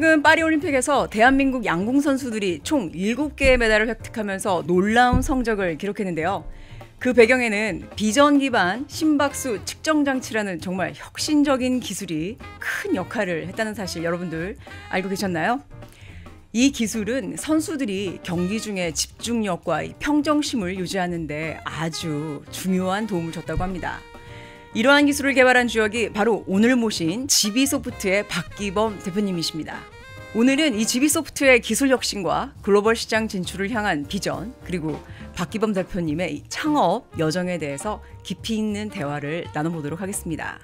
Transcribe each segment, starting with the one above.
최근 파리 올림픽에서 대한민국 양궁 선수들이 총 7개의 메달을 획득하면서 놀라운 성적을 기록했는데요. 그 배경에는 비전 기반 심박수 측정 장치라는 정말 혁신적인 기술이 큰 역할을 했다는 사실 여러분들 알고 계셨나요? 이 기술은 선수들이 경기 중에 집중력과 평정심을 유지하는데 아주 중요한 도움을 줬다고 합니다. 이러한 기술을 개발한 주역이 바로 오늘 모신 지비소프트의 박기범 대표님이십니다. 오늘은 이 지비소프트의 기술 혁신과 글로벌 시장 진출을 향한 비전 그리고 박기범 대표님의 창업 여정에 대해서 깊이 있는 대화를 나눠보도록 하겠습니다.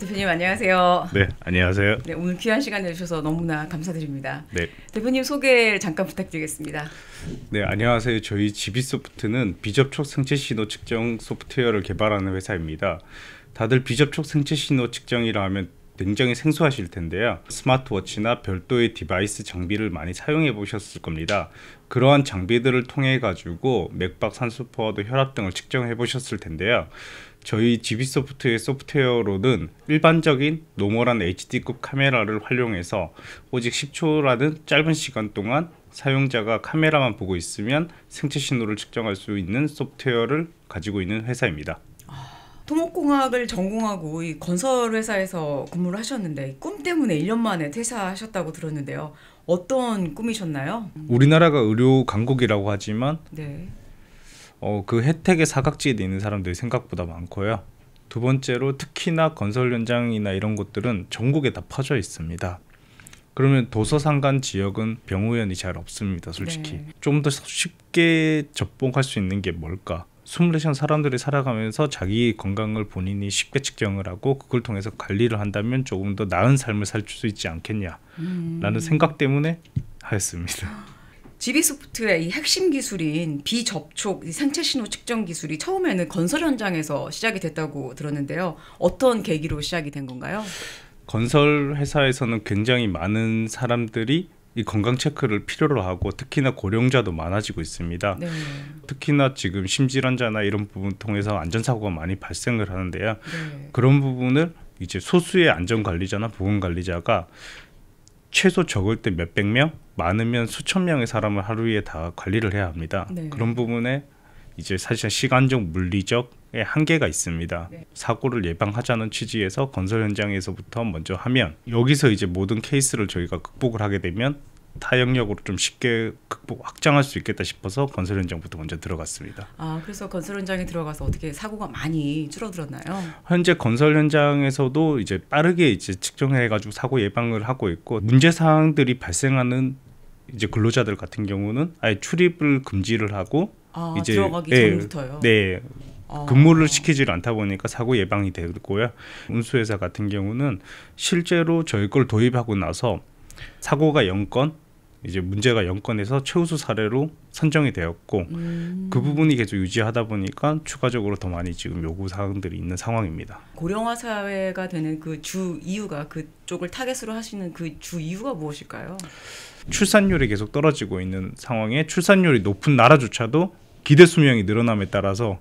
대표님 안녕하세요. 네, 안녕하세요. 네, 오늘 귀한 시간 내주셔서 너무나 감사드립니다. 네. 대표님 소개 잠깐 부탁드리겠습니다. 네, 안녕하세요. 저희 지비소프트는 비접촉 상체 신호 측정 소프트웨어를 개발하는 회사입니다. 다들 비접촉 생체 신호 측정이라 하면 굉장히 생소하실 텐데요. 스마트워치나 별도의 디바이스 장비를 많이 사용해 보셨을 겁니다. 그러한 장비들을 통해 가지고 맥박 산소포화도 혈압 등을 측정해 보셨을 텐데요. 저희 GB 소프트의 소프트웨어로는 일반적인 노멀한 HD급 카메라를 활용해서 오직 10초라는 짧은 시간 동안 사용자가 카메라만 보고 있으면 생체 신호를 측정할 수 있는 소프트웨어를 가지고 있는 회사입니다. 토목공학을 전공하고 이 건설회사에서 근무를 하셨는데 꿈 때문에 1년 만에 퇴사하셨다고 들었는데요. 어떤 꿈이셨나요? 우리나라가 의료 강국이라고 하지만 네. 어, 그 혜택의 사각지에 있는 사람들이 생각보다 많고요. 두 번째로 특히나 건설 현장이나 이런 곳들은 전국에 다 퍼져 있습니다. 그러면 도서 상관 지역은 병우연이 잘 없습니다. 솔직히 네. 좀더 쉽게 접목할 수 있는 게 뭘까? 스물네시간 사람들이 살아가면서 자기 건강을 본인이 쉽게 측정을 하고 그걸 통해서 관리를 한다면 조금 더 나은 삶을 살 수 있지 않겠냐라는 음. 생각 때문에 하였습니다. 지비소프트의 이 핵심 기술인 비접촉 생체 신호 측정 기술이 처음에는 건설 현장에서 시작이 됐다고 들었는데요. 어떤 계기로 시작이 된 건가요? 건설 회사에서는 굉장히 많은 사람들이 이 건강 체크를 필요로 하고 특히나 고령자도 많아지고 있습니다. 네. 특히나 지금 심질환자나 이런 부분 통해서 안전사고가 많이 발생을 하는데요. 네. 그런 부분을 이제 소수의 안전관리자나 보건관리자가 최소 적을 때 몇백 명, 많으면 수천 명의 사람을 하루에 다 관리를 해야 합니다. 네. 그런 부분에 이제 사실 시간적 물리적의 한계가 있습니다. 네. 사고를 예방하자는 취지에서 건설 현장에서부터 먼저 하면 여기서 이제 모든 케이스를 저희가 극복을 하게 되면 타영역으로 좀 쉽게 극복 확장할 수 있겠다 싶어서 건설 현장부터 먼저 들어갔습니다. 아 그래서 건설 현장에 들어가서 어떻게 사고가 많이 줄어들었나요? 현재 건설 현장에서도 이제 빠르게 이제 측정해가지고 사고 예방을 하고 있고 문제 사항들이 발생하는 이제 근로자들 같은 경우는 아예 출입을 금지를 하고 아, 이제 들어가기 네, 전부터요. 네. 아. 근무를 시키질 않다 보니까 사고 예방이 되고요. 운수회사 같은 경우는 실제로 저희 걸 도입하고 나서 사고가 영건 이제 문제가 영건에서 최우수 사례로 선정이 되었고 음. 그 부분이 계속 유지하다 보니까 추가적으로 더 많이 지금 요구 사항들이 있는 상황입니다. 고령화 사회가 되는 그 주 이유가 그쪽을 타겟으로 하시는 그 주 이유가 무엇일까요? 출산율이 계속 떨어지고 있는 상황에 출산율이 높은 나라조차도 기대 수명이 늘어남에 따라서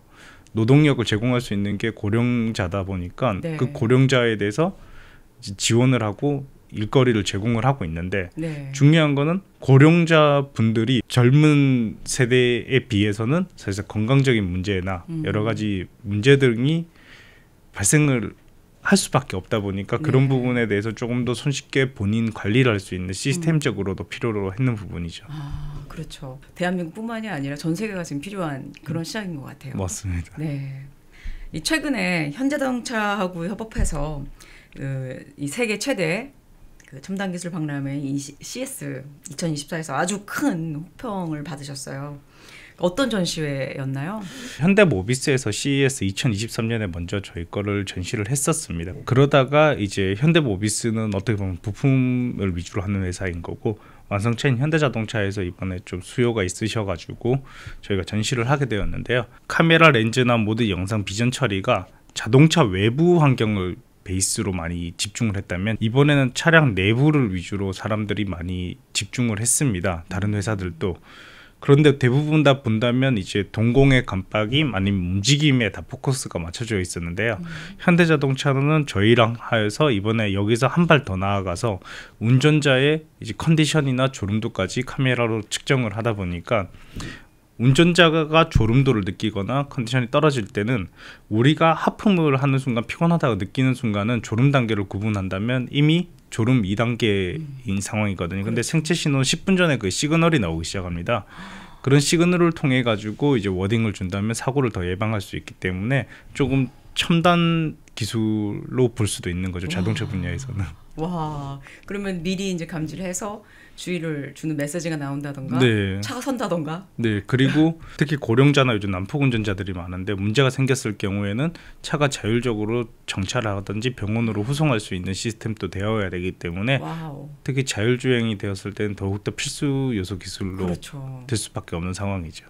노동력을 제공할 수 있는 게 고령자다 보니까 네. 그 고령자에 대해서 지원을 하고 일거리를 제공을 하고 있는데 네. 중요한 거는 고령자 분들이 젊은 세대에 비해서는 사실 건강적인 문제나 음. 여러 가지 문제 등이 발생을 할 수밖에 없다 보니까 그런 네. 부분에 대해서 조금 더 손쉽게 본인 관리를 할 수 있는 시스템적으로도 음. 필요로 했는 부분이죠. 아. 그렇죠. 대한민국뿐만이 아니라 전 세계가 지금 필요한 그런 음. 시장인 것 같아요. 맞습니다. 네. 이 최근에 현대자동차하고 협업해서 그이 세계 최대 그 첨단 기술 박람회 CS 2024에서 아주 큰 호평을 받으셨어요. 어떤 전시회였나요? 현대 모비스에서 CES 2023년에 먼저 저희 거를 전시를 했었습니다. 그러다가 이제 현대 모비스는 어떻게 보면 부품을 위주로 하는 회사인 거고 완성차인 현대자동차에서 이번에 좀 수요가 있으셔가지고 저희가 전시를 하게 되었는데요. 카메라 렌즈나 모든 영상 비전 처리가 자동차 외부 환경을 베이스로 많이 집중을 했다면 이번에는 차량 내부를 위주로 사람들이 많이 집중을 했습니다. 다른 회사들도 그런데 대부분 다 본다면 이제 동공의 깜빡임 아니면 움직임에 다 포커스가 맞춰져 있었는데요. 음. 현대자동차는 저희랑 하여서 이번에 여기서 한 발 더 나아가서 운전자의 이제 컨디션이나 졸음도까지 카메라로 측정을 하다 보니까 운전자가 졸음도를 느끼거나 컨디션이 떨어질 때는 우리가 하품을 하는 순간 피곤하다고 느끼는 순간은 졸음 단계를 구분한다면 이미 졸음 2단계인 음. 상황이거든요. 근데 그렇죠. 생체 신호 10분 전에 그 시그널이 나오기 시작합니다. 그런 시그널을 통해 가지고 이제 워딩을 준다면 사고를 더 예방할 수 있기 때문에 조금 첨단 기술로 볼 수도 있는 거죠. 자동차 와. 분야에서는. 와, 그러면 미리 이제 감지를 해서 주의를 주는 메시지가 나온다던가 네. 차가 선다던가 네 그리고 특히 고령자나 요즘 난폭 운전자들이 많은데 문제가 생겼을 경우에는 차가 자율적으로 정차하든지 병원으로 후송할 수 있는 시스템도 되어야 되기 때문에 와우. 특히 자율주행이 되었을 때는 더욱더 필수 요소 기술로 그렇죠. 될 수밖에 없는 상황이죠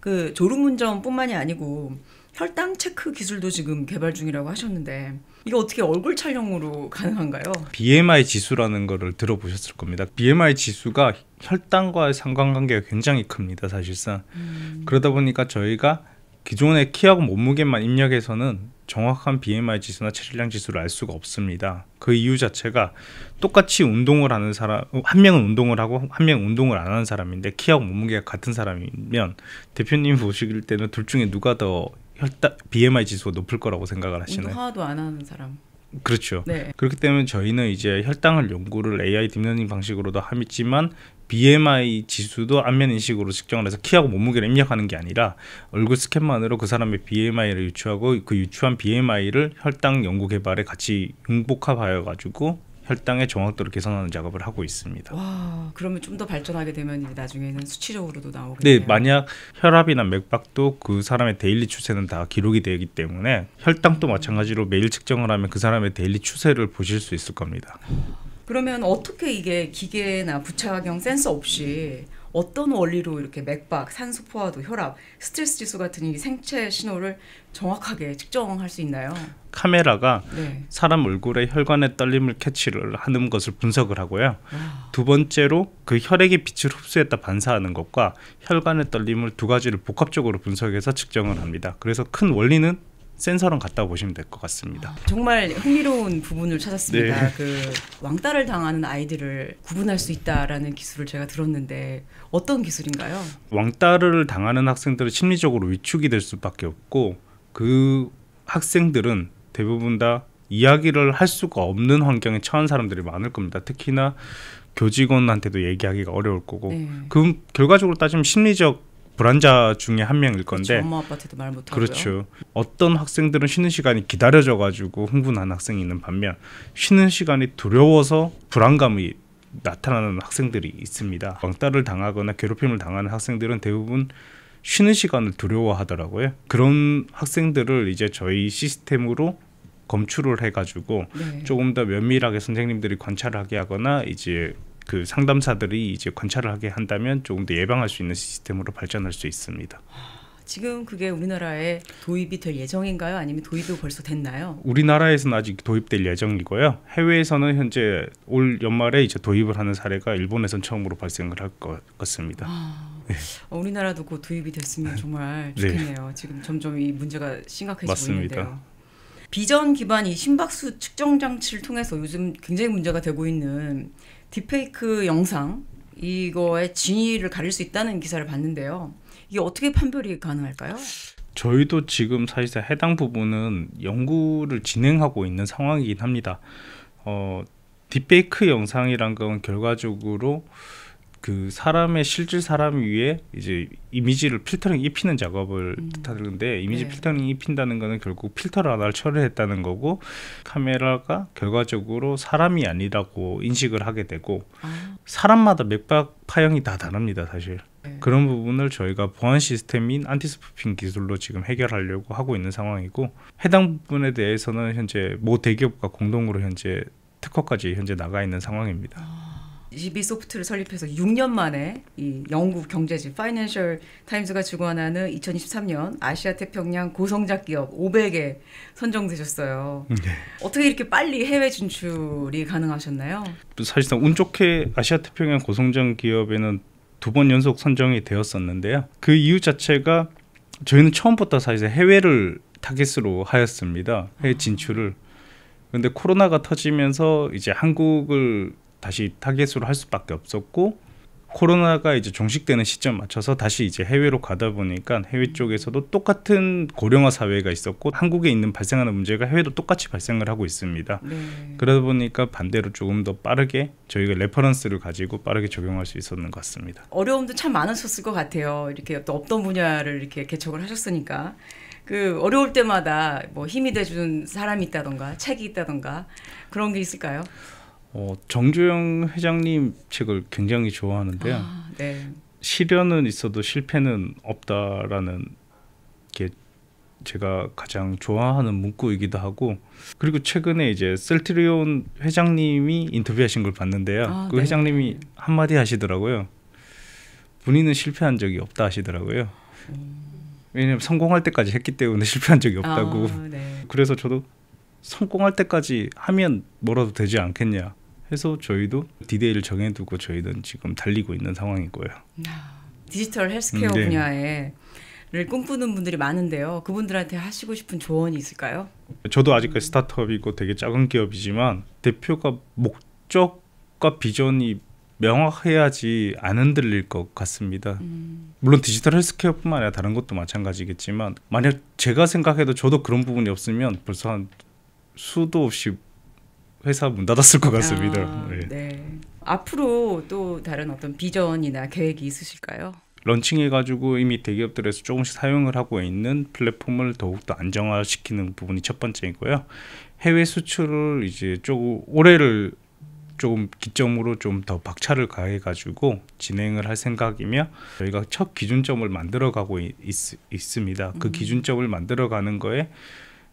그 졸음운전뿐만이 아니고 혈당 체크 기술도 지금 개발 중이라고 하셨는데 이거 어떻게 얼굴 촬영으로 가능한가요? BMI 지수라는 거를 들어보셨을 겁니다. BMI 지수가 혈당과의 상관관계가 굉장히 큽니다, 사실상. 음. 그러다 보니까 저희가 기존의 키하고 몸무게만 입력해서는 정확한 BMI 지수나 체질량 지수를 알 수가 없습니다. 그 이유 자체가 똑같이 운동을 하는 사람, 한 명은 운동을 하고 한 명은 운동을 안 하는 사람인데 키하고 몸무게가 같은 사람이면 대표님 보실 때는 둘 중에 누가 더 혈당 BMI 지수가 높을 거라고 생각을 하시는. 운동화도 안 하는 사람. 그렇죠. 네. 그렇기 때문에 저희는 이제 혈당을 연구를 AI 딥러닝 방식으로도 함이지만 BMI 지수도 안면 인식으로 측정을 해서 키하고 몸무게를 입력하는 게 아니라 얼굴 스캔만으로 그 사람의 BMI를 유추하고 그 유추한 BMI를 혈당 연구 개발에 같이 융복합하여 가지고 혈당의 정확도를 개선하는 작업을 하고 있습니다. 와, 그러면 좀 더 발전하게 되면 나중에는 수치적으로도 나오겠네요. 네, 만약 혈압이나 맥박도 그 사람의 데일리 추세는 다 기록이 되기 때문에 혈당도 마찬가지로 매일 측정을 하면 그 사람의 데일리 추세를 보실 수 있을 겁니다. 그러면 어떻게 이게 기계나 부착용 센서 없이 어떤 원리로 이렇게 맥박, 산소 포화도, 혈압, 스트레스 지수 같은 이 생체 신호를 정확하게 측정할 수 있나요? 카메라가 네. 사람 얼굴에 혈관의 떨림을 캐치를 하는 것을 분석을 하고요. 와. 두 번째로 그 혈액이 빛을 흡수했다 반사하는 것과 혈관의 떨림을 두 가지를 복합적으로 분석해서 측정을 합니다. 그래서 큰 원리는 센서랑 갔다고 보시면 될 것 같습니다. 아, 정말 흥미로운 부분을 찾았습니다. 네. 그 왕따를 당하는 아이들을 구분할 수 있다라는 기술을 제가 들었는데 어떤 기술인가요? 왕따를 당하는 학생들은 심리적으로 위축이 될 수밖에 없고 그 학생들은 대부분 다 이야기를 할 수가 없는 환경에 처한 사람들이 많을 겁니다. 특히나 교직원한테도 얘기하기가 어려울 거고 네. 그 결과적으로 따지면 심리적 불안자 중에 한 명일 건데 그렇죠. 엄마 아빠한테도 말 못하고요. 그렇죠. 어떤 학생들은 쉬는 시간이 기다려져 가지고 흥분한 학생이 있는 반면 쉬는 시간이 두려워서 불안감이 나타나는 학생들이 있습니다. 왕따를 당하거나 괴롭힘을 당하는 학생들은 대부분 쉬는 시간을 두려워하더라고요. 그런 학생들을 이제 저희 시스템으로 검출을 해가지고 네. 조금 더 면밀하게 선생님들이 관찰하게 하거나 이제 그 상담사들이 이제 관찰을 하게 한다면 조금 더 예방할 수 있는 시스템으로 발전할 수 있습니다. 지금 그게 우리나라에 도입이 될 예정인가요? 아니면 도입이 벌써 됐나요? 우리나라에서는 아직 도입될 예정이고요. 해외에서는 현재 올 연말에 이제 도입을 하는 사례가 일본에선 처음으로 발생을 할 것 같습니다. 아, 네. 어, 우리나라도 곧 도입이 됐으면 정말 네. 좋겠네요. 네. 지금 점점 이 문제가 심각해지고 맞습니다. 있는데요. 비전 기반 이 심박수 측정 장치를 통해서 요즘 굉장히 문제가 되고 있는 딥페이크 영상 이거의 진위를 가릴 수 있다는 기사를 봤는데요. 이게 어떻게 판별이 가능할까요? 저희도 지금 사실상 해당 부분은 연구를 진행하고 있는 상황이긴 합니다. 어, 딥페이크 영상이란 건 결과적으로 그 사람의 실질 사람 위에 이제 이미지를 필터링 입히는 작업을 음. 뜻하는데 이미지 네. 필터링 입힌다는 거는 결국 필터를 하나를 처리했다는 거고 카메라가 결과적으로 사람이 아니라고 인식을 하게 되고 아. 사람마다 맥박 파형이 다 다릅니다 사실 네. 그런 부분을 저희가 보안 시스템인 안티스푸핑 기술로 지금 해결하려고 하고 있는 상황이고 해당 부분에 대해서는 현재 모 대기업과 공동으로 현재 특허까지 현재 나가 있는 상황입니다. 아. GB 소프트를 설립해서 6년 만에 이 영국 경제지 파이낸셜 타임즈가 주관하는 2023년 아시아 태평양 고성장 기업 500에 선정되셨어요. 네. 어떻게 이렇게 빨리 해외 진출이 가능하셨나요? 사실상 운 좋게 아시아 태평양 고성장 기업에는 두 번 연속 선정이 되었었는데요. 그 이유 자체가 저희는 처음부터 사실 해외를 타겟으로 하였습니다. 해외 아. 진출을. 그런데 코로나가 터지면서 이제 한국을 다시 타겟으로 할 수밖에 없었고 코로나가 이제 종식되는 시점 맞춰서 다시 이제 해외로 가다 보니까 해외 쪽에서도 똑같은 고령화 사회가 있었고 한국에 있는 발생하는 문제가 해외도 똑같이 발생을 하고 있습니다. 네. 그러다 보니까 반대로 조금 더 빠르게 저희가 레퍼런스를 가지고 빠르게 적용할 수 있었는 것 같습니다. 어려움도 참 많으셨을 것 같아요. 이렇게 또 없던 분야를 이렇게 개척을 하셨으니까. 그 어려울 때마다 뭐 힘이 돼주는 사람이 있다던가 책이 있다던가 그런 게 있을까요? 어, 정주영 회장님 책을 굉장히 좋아하는데요. 아, 네. 실현은 있어도 실패는 없다라는 게 제가 가장 좋아하는 문구이기도 하고 그리고 최근에 이제 셀트리온 회장님이 인터뷰하신 걸 봤는데요. 아, 그 네. 회장님이 한마디 하시더라고요. 본인은 실패한 적이 없다 하시더라고요. 음. 왜냐면 성공할 때까지 했기 때문에 실패한 적이 없다고. 아, 네. 그래서 저도 성공할 때까지 하면 뭐라도 되지 않겠냐. 해서 저희도 디데이를 정해두고 저희는 지금 달리고 있는 상황이고요. 아, 디지털 헬스케어 음, 네. 분야에 를 꿈꾸는 분들이 많은데요. 그분들한테 하시고 싶은 조언이 있을까요? 저도 아직까지 스타트업이고 되게 작은 기업이지만 대표가 목적과 비전이 명확해야지 안 흔들릴 것 같습니다. 음. 물론 디지털 헬스케어뿐만 아니라 다른 것도 마찬가지겠지만 만약 제가 생각해도 저도 그런 부분이 없으면 벌써 한 수도 없이 회사 문 닫았을 것 같습니다. 아, 네. 네. 앞으로 또 다른 어떤 비전이나 계획이 있으실까요? 런칭해가지고 이미 대기업들에서 조금씩 사용을 하고 있는 플랫폼을 더욱더 안정화시키는 부분이 첫 번째이고요. 해외 수출을 이제 조금 올해를 조금 기점으로 좀 더 박차를 가해가지고 진행을 할 생각이며 저희가 첫 기준점을 만들어가고 있, 습니다그 음. 기준점을 만들어가는 거에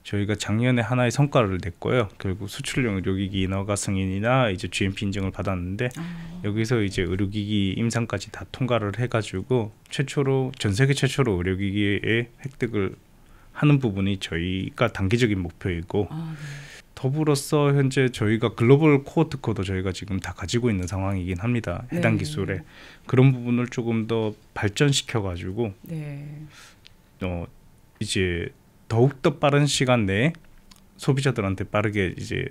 저희가 작년에 하나의 성과를 냈고요. 결국 수출용 의료기기 인허가 승인이나 이제 GMP 인증을 받았는데 아. 여기서 이제 의료기기 임상까지 다 통과를 해가지고 최초로 전 세계 최초로 의료기기의 획득을 하는 부분이 저희가 단기적인 목표이고 아, 네. 더불어서 현재 저희가 글로벌 코어특허도 저희가 지금 다 가지고 있는 상황이긴 합니다. 네. 해당 네. 기술에 그런 부분을 조금 더 발전시켜 가지고 네. 어 이제 더욱더 빠른 시간 내에 소비자들한테 빠르게 이제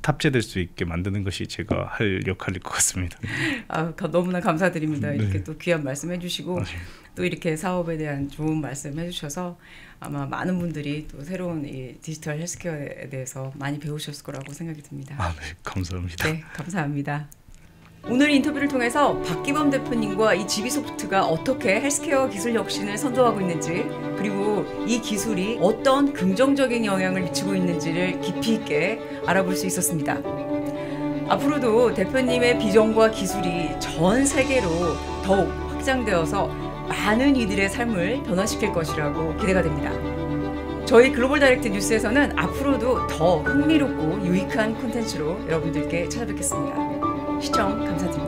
탑재될 수 있게 만드는 것이 제가 할 역할일 것 같습니다. 아, 너무나 감사드립니다. 네. 이렇게 네. 또 귀한 말씀 해주시고 아, 네. 또 이렇게 사업에 대한 좋은 말씀 해주셔서 아마 많은 분들이 또 새로운 이 디지털 헬스케어에 대해서 많이 배우셨을 거라고 생각이 듭니다. 아, 네, 감사합니다. 네, 감사합니다. 오늘 인터뷰를 통해서 박기범 대표님과 이 지비소프트가 어떻게 헬스케어 기술 혁신을 선도하고 있는지 그리고 이 기술이 어떤 긍정적인 영향을 미치고 있는지를 깊이 있게 알아볼 수 있었습니다. 앞으로도 대표님의 비전과 기술이 전 세계로 더욱 확장되어서 많은 이들의 삶을 변화시킬 것이라고 기대가 됩니다. 저희 글로벌 다이렉트 뉴스에서는 앞으로도 더 흥미롭고 유익한 콘텐츠로 여러분들께 찾아뵙겠습니다. 시청 감사드립니다.